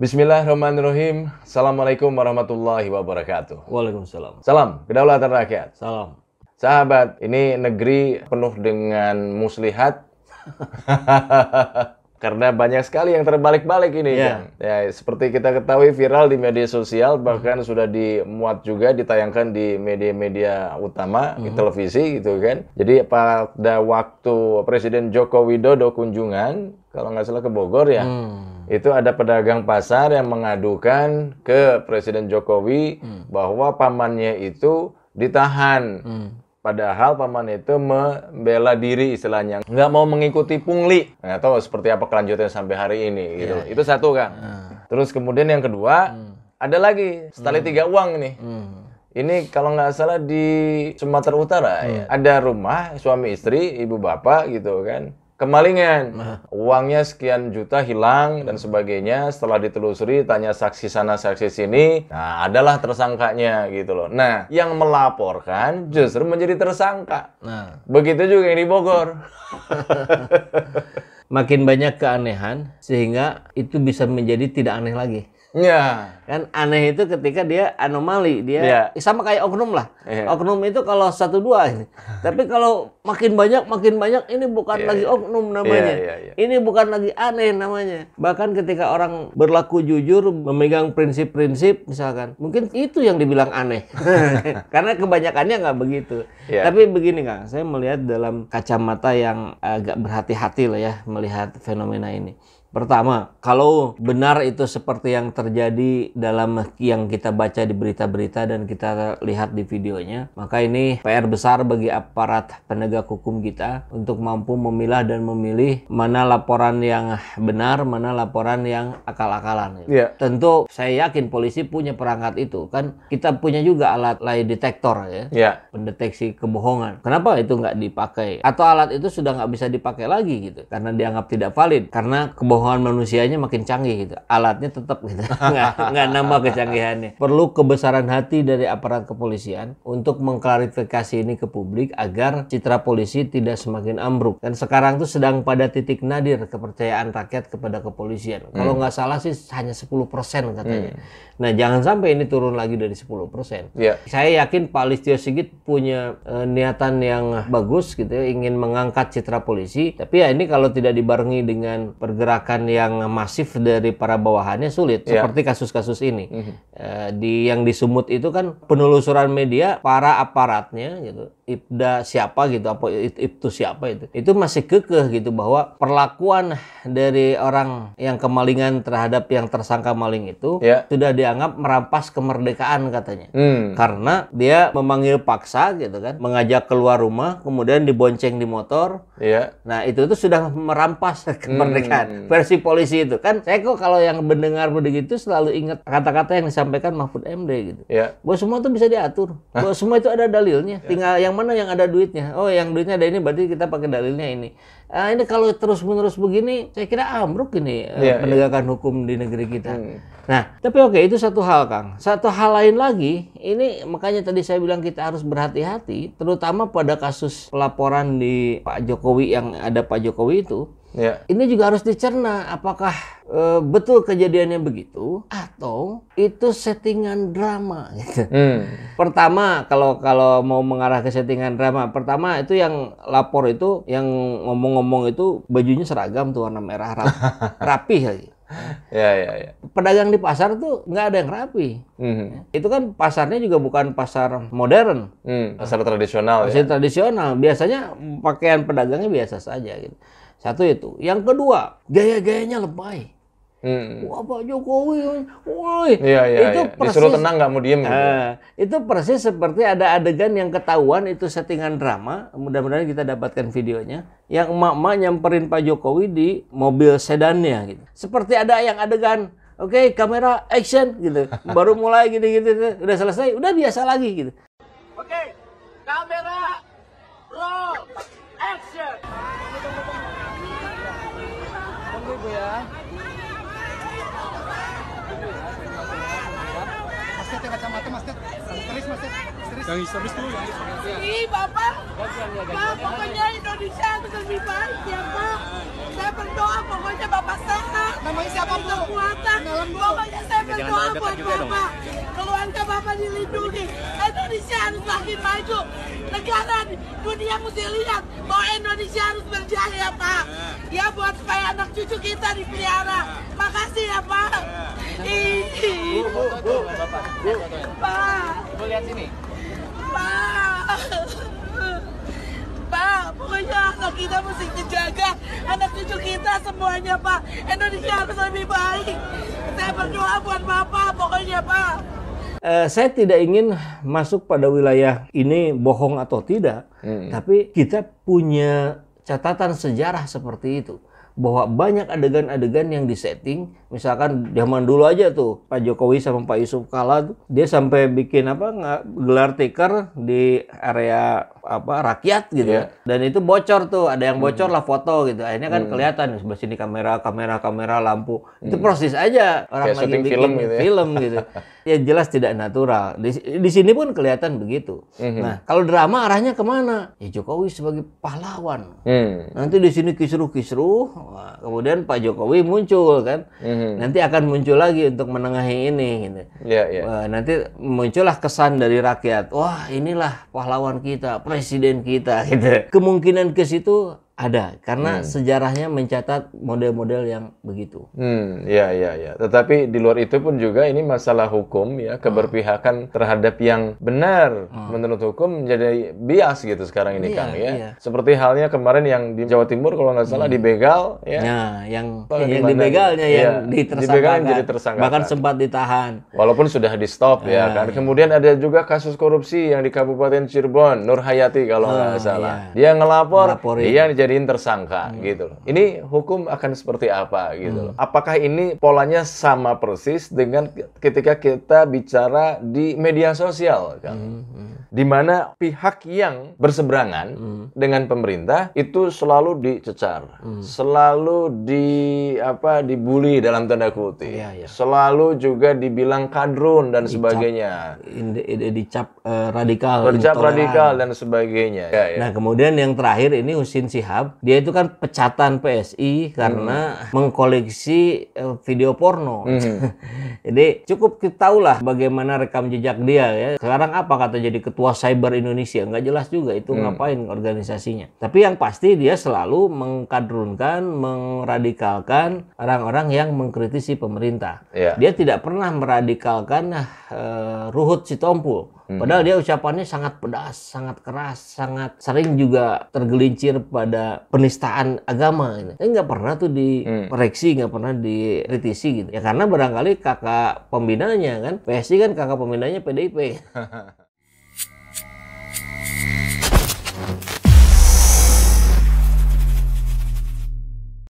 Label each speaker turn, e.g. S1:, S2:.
S1: Bismillahirrahmanirrahim. Assalamualaikum warahmatullahi wabarakatuh. Waalaikumsalam. Salam kedaulatan rakyat. Salam. Sahabat, ini negeri penuh dengan muslihat. karena banyak sekali yang terbalik-balik ini yeah. Ya, seperti kita ketahui viral di media sosial bahkan mm sudah dimuat juga ditayangkan di media-media utama, mm -hmm. di mhm. televisi gitu kan. Jadi pada waktu Presiden Joko Widodo kunjungan kalau nggak salah ke Bogor ya. Mm. Itu ada pedagang pasar yang mengadukan ke Presiden Jokowi mm. bahwa pamannya itu ditahan. Mm Padahal paman itu membela diri istilahnya, nggak mau mengikuti pungli. Nggak tahu seperti apa kelanjutannya sampai hari ini iya, gitu. Yeah. Itu satu kan. Uh. Terus kemudian yang kedua hmm. ada lagi setali hmm. tiga uang nih. Hmm. Ini kalau nggak salah di Sumatera Utara hmm. ya. Ada rumah suami istri, ibu bapak gitu kan kemalingan. Nah. Uangnya sekian juta hilang dan sebagainya. Setelah ditelusuri, tanya saksi sana, saksi sini. Nah, adalah
S2: tersangkanya gitu
S1: loh. Nah, yang melaporkan justru menjadi tersangka.
S2: Nah. Begitu juga yang di Bogor. Makin banyak keanehan sehingga itu bisa menjadi tidak aneh lagi. Ya Kan aneh itu ketika dia anomali, dia ya. sama kayak oknum lah. Ya. Oknum itu kalau satu dua ini. Tapi kalau makin banyak makin banyak ini bukan ya, lagi iya. oknum iya, namanya. Iya, ini bukan lagi aneh namanya. Bahkan ketika orang berlaku jujur memegang prinsip-prinsip misalkan, mungkin itu yang dibilang aneh. Karena kebanyakannya nggak begitu. Tapi begini Kang, saya melihat dalam kacamata yang agak berhati-hati lah ya melihat fenomena ini. Pertama, kalau benar itu seperti yang terjadi dalam yang kita baca di berita-berita dan kita lihat di videonya, maka ini PR besar bagi aparat penegak hukum kita untuk mampu memilah dan memilih mana laporan yang benar, mana laporan yang akal-akalan. Yeah. Tentu saya yakin polisi punya perangkat itu kan kita punya juga alat lay detektor ya, yeah. pendeteksi kebohongan. Kenapa itu nggak dipakai? Atau alat itu sudah nggak bisa dipakai lagi gitu karena dianggap tidak valid karena kebohongan kebohongan manusianya makin canggih gitu. Alatnya tetap gitu. nggak, nggak nambah kecanggihannya. Perlu kebesaran hati dari aparat kepolisian untuk mengklarifikasi ini ke publik agar citra polisi tidak semakin ambruk. Dan sekarang tuh sedang pada titik nadir kepercayaan rakyat kepada kepolisian. Kalau hmm. nggak salah sih hanya 10% katanya. Hmm. Nah, jangan sampai ini turun lagi dari 10%. Yeah. Saya yakin Pak Listio Sigit punya e, niatan yang bagus gitu ya, ingin mengangkat citra polisi, tapi ya ini kalau tidak dibarengi dengan pergerakan gerakan yang masif dari para bawahannya sulit yeah. seperti kasus-kasus ini. Mm -hmm. Eh, di yang di Sumut itu kan penelusuran media para aparatnya gitu ibda siapa gitu apa itu siapa itu itu masih kekeh gitu bahwa perlakuan dari orang yang kemalingan terhadap yang tersangka maling itu ya. sudah dianggap merampas kemerdekaan katanya hmm. karena dia memanggil paksa gitu kan mengajak keluar rumah kemudian dibonceng di motor ya. nah itu itu sudah merampas kemerdekaan hmm. versi polisi itu kan saya kok kalau yang mendengar begitu selalu ingat kata-kata yang disampaikan disampaikan Mahfud MD gitu. Ya. Bahwa semua itu bisa diatur. Hah? Bahwa semua itu ada dalilnya. Ya. Tinggal yang mana yang ada duitnya. Oh, yang duitnya ada ini berarti kita pakai dalilnya ini. Uh, ini kalau terus-menerus begini, saya kira ambruk ini uh, penegakan ya. hukum di negeri kita. Hmm. Nah, tapi oke okay, itu satu hal, Kang. Satu hal lain lagi, ini makanya tadi saya bilang kita harus berhati-hati, terutama pada kasus pelaporan di Pak Jokowi yang ada Pak Jokowi itu. Ya. Ini juga harus dicerna apakah e, betul kejadiannya begitu atau itu settingan drama gitu. Hmm. Pertama kalau kalau mau mengarah ke settingan drama, pertama itu yang lapor itu yang ngomong-ngomong itu bajunya seragam tuh warna merah rap, rapih lagi. Ya. ya, ya, ya. Pedagang di pasar tuh nggak ada yang rapi. Mm-hmm. Itu kan pasarnya juga bukan pasar modern. Mm,
S1: pasar tradisional. Pasar ya?
S2: tradisional. Biasanya pakaian pedagangnya biasa saja. Gitu. Satu itu. Yang kedua, gaya-gayanya lebay. Hmm. Wah Pak Jokowi, woi. ya, ya, itu ya. persis. Disuruh tenang nggak mau diem. Gitu. Ah, itu persis seperti ada adegan yang ketahuan itu settingan drama. Mudah-mudahan kita dapatkan videonya. Yang emak-emak nyamperin Pak Jokowi di mobil sedannya. Gitu. Seperti ada yang adegan, oke okay, kamera action gitu. Baru mulai gitu-gitu, udah selesai, udah biasa lagi gitu. Oke, okay, kamera roll action. Tunggu ibu ya. Tet, yang kacamata Mas Tet. Histeris Mas
S1: Yang histeris tuh. Ih,
S2: Bapak. Pak, pokoknya Indonesia harus lebih baik ya, Pak. Saya berdoa pokoknya Bapak sehat. Namanya siapa, Bu? Kekuatan. Pokoknya saya berdoa buat Bapak. Keluarga Bapak dilindungi. Indonesia harus makin maju. Negara dunia mesti lihat bahwa Indonesia harus berjaya, ya, Pak. Ya, buat supaya anak cucu kita dipelihara. Makasih ya, Pak. Iya pak, Pak. lihat sini. Pak. Pak, pokoknya anak kita mesti dijaga. Anak cucu kita semuanya, Pak. Indonesia harus lebih baik. Saya berdoa buat Bapak, pokoknya, Pak. Eh, saya tidak ingin masuk pada wilayah ini bohong atau tidak, hmm. tapi kita punya catatan sejarah seperti itu bahwa banyak adegan-adegan yang disetting misalkan zaman dulu aja tuh Pak Jokowi sama Pak Yusuf Kala dia sampai bikin apa gelar tikar di area apa rakyat gitu yeah. Iya. dan itu bocor tuh ada yang hmm. bocor lah foto gitu akhirnya kan mm. kelihatan sebelah sini kamera kamera kamera lampu mm. itu hmm. proses aja orang Kayak lagi bikin film gitu, ya. gitu ya jelas tidak natural di, di sini pun kelihatan begitu hmm nah kalau drama arahnya kemana ya Jokowi sebagai pahlawan mm. nanti di sini kisruh-kisruh kemudian Pak Jokowi muncul kan hmm nanti akan muncul lagi untuk menengahi ini gitu yeah, iya, iya. yeah. nanti muncullah kesan dari rakyat wah inilah pahlawan kita presiden kita gitu. Kemungkinan ke situ ada karena hmm. sejarahnya mencatat model-model yang begitu.
S1: Hmm, ya ya ya. Tetapi di luar itu pun juga ini masalah hukum ya, keberpihakan hmm. terhadap yang benar hmm. menurut hukum menjadi bias gitu sekarang ini iya, Kang ya. Iya. Seperti halnya kemarin yang di Jawa Timur kalau nggak salah hmm. dibegal ya. Nah, yang oh, yang dibegalnya ya, yang ditersangkakan. jadi tersangka. Bahkan sempat ditahan. Walaupun sudah di stop ya. ya kan. Iya. Kemudian ada juga kasus korupsi yang di Kabupaten Cirebon, Nur Hayati kalau nggak oh, salah. Iya. Dia ngelapor, dia jadi dijadiin tersangka hmm. gitu loh. Ini hukum akan seperti apa gitu hmm. loh. Apakah ini polanya sama persis dengan ketika kita bicara di media sosial kan? Hmm. Hmm. Di mana pihak yang berseberangan hmm. dengan pemerintah itu selalu dicecar, hmm. selalu di apa dibully dalam tanda kutip. Ya, ya. Selalu juga dibilang kadrun dan dicap, sebagainya.
S2: in, dicap uh, radikal, dicap gitu radikal
S1: dan sebagainya.
S2: Ya, ya. Nah, kemudian yang terakhir ini Husin Sihab dia itu kan pecatan PSI karena hmm. mengkoleksi eh, video porno. Hmm. jadi cukup kita tahu lah bagaimana rekam jejak dia ya. Sekarang apa kata jadi ketua cyber Indonesia? Nggak jelas juga itu hmm. ngapain organisasinya. Tapi yang pasti dia selalu mengkadrunkan, meradikalkan orang-orang yang mengkritisi pemerintah. Yeah. Dia tidak pernah meradikalkan uh, Ruhut Sitompul. Hmm. Padahal dia ucapannya sangat pedas, sangat keras, sangat sering juga tergelincir pada penistaan agama. Ini gitu. nggak pernah tuh direksi, hmm. nggak pernah dikritisi gitu. Ya karena barangkali kakak pembinanya kan, PSI kan kakak pembinanya PDIP.